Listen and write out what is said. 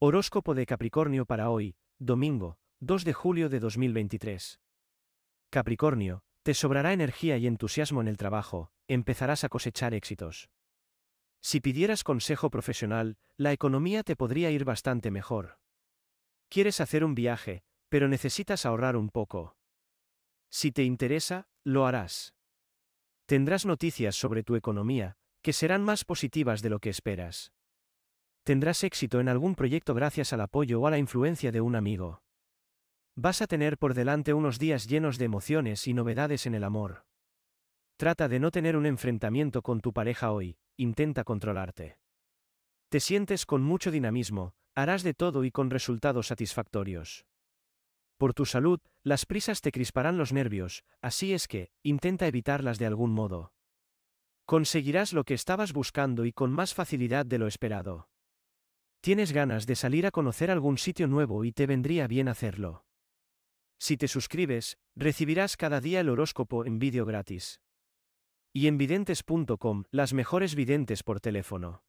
Horóscopo de Capricornio para hoy, domingo, 2 de julio de 2023. Capricornio, te sobrará energía y entusiasmo en el trabajo, empezarás a cosechar éxitos. Si pidieras consejo profesional, la economía te podría ir bastante mejor. Quieres hacer un viaje, pero necesitas ahorrar un poco. Si te interesa, lo harás. Tendrás noticias sobre tu economía, que serán más positivas de lo que esperas. Tendrás éxito en algún proyecto gracias al apoyo o a la influencia de un amigo. Vas a tener por delante unos días llenos de emociones y novedades en el amor. Trata de no tener un enfrentamiento con tu pareja hoy, intenta controlarte. Te sientes con mucho dinamismo, harás de todo y con resultados satisfactorios. Por tu salud, las prisas te crisparán los nervios, así es que, intenta evitarlas de algún modo. Conseguirás lo que estabas buscando y con más facilidad de lo esperado. Tienes ganas de salir a conocer algún sitio nuevo y te vendría bien hacerlo. Si te suscribes, recibirás cada día el horóscopo en vídeo gratis. Y en videntes.com, las mejores videntes por teléfono.